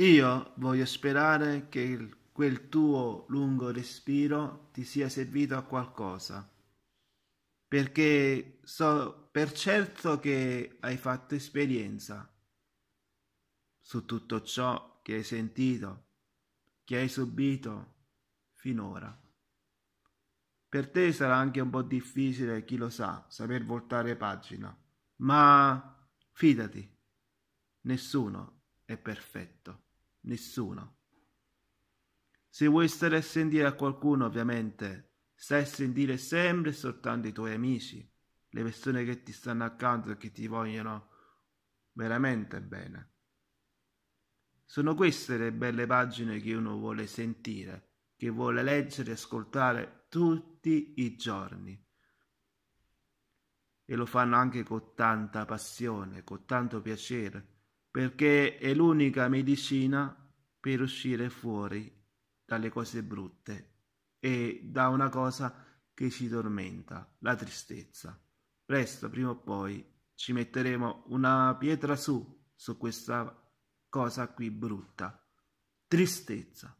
Io voglio sperare che il, quel tuo lungo respiro ti sia servito a qualcosa, perché so per certo che hai fatto esperienza su tutto ciò che hai sentito, che hai subito finora. Per te sarà anche un po' difficile, chi lo sa, saper voltare pagina, ma fidati, nessuno è perfetto nessuno. Se vuoi stare a sentire a qualcuno, ovviamente, stai a sentire sempre e soltanto i tuoi amici, le persone che ti stanno accanto e che ti vogliono veramente bene. Sono queste le belle pagine che uno vuole sentire, che vuole leggere e ascoltare tutti i giorni. E lo fanno anche con tanta passione, con tanto piacere, perché è l'unica medicina per uscire fuori dalle cose brutte e da una cosa che ci tormenta, la tristezza. Presto, prima o poi, ci metteremo una pietra su, su questa cosa qui brutta. Tristezza.